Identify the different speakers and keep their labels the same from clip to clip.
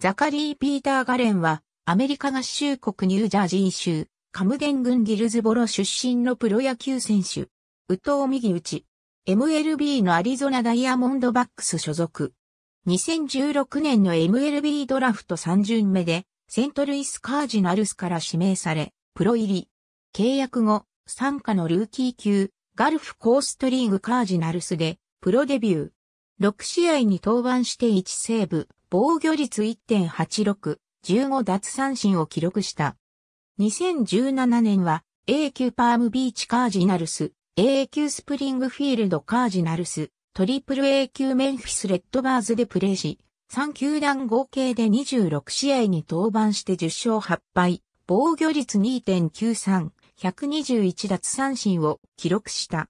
Speaker 1: ザカリー・ピーター・ガレンは、アメリカ合衆国ニュージャージー州、カムデン郡ギルズボロ出身のプロ野球選手。宇藤右打ち。MLB のアリゾナダイヤモンドバックス所属。2016年の MLB ドラフト3巡目で、セントルイス・カージナルスから指名され、プロ入り。契約後、参加のルーキー級、ガルフコーストリーグカージナルスで、プロデビュー。6試合に登板して1セーブ、防御率1.86、15奪三振を記録した。2017年は A 級パームビーチカージナルス、A 級スプリングフィールドカージナルス、トリプル A 級メンフィスレッドバーズでプレーし、3球団合計で26試合に登板して10勝8敗、防御率2.93、121奪三振を記録した。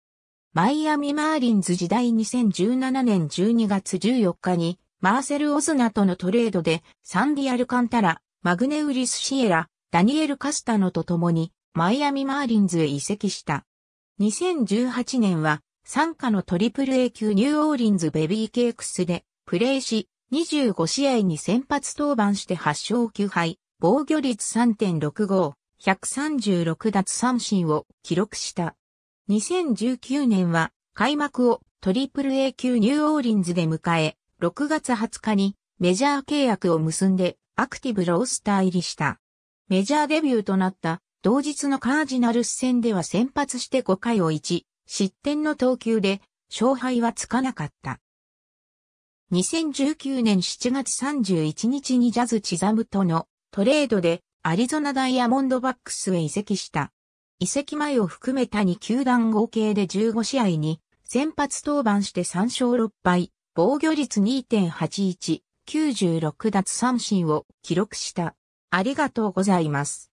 Speaker 1: マイアミマーリンズ時代2017年12月14日にマーセル・オスナとのトレードで、サンディ・アルカンタラ、マグネウリス・シエラ、ダニエル・カスタノと共に、マイアミ・マーリンズへ移籍した。2018年は、参加のトリプル A 級ニューオーリンズベビーケークスで、プレーし、25試合に先発登板して8勝9敗、防御率3.65、136奪三振を記録した。2019年は、開幕をトリプル A 級ニューオーリンズで迎え、6月20日にメジャー契約を結んでアクティブロースター入りした。メジャーデビューとなった同日のカージナルス戦では先発して5回を1、失点の投球で勝敗はつかなかった。2019年7月31日にジャズ・チザムとのトレードでアリゾナダイヤモンドバックスへ移籍した。移籍前を含めた2球団合計で15試合に先発登板して3勝6敗、防御率2.81、96奪三振を記録した。ありがとうございます。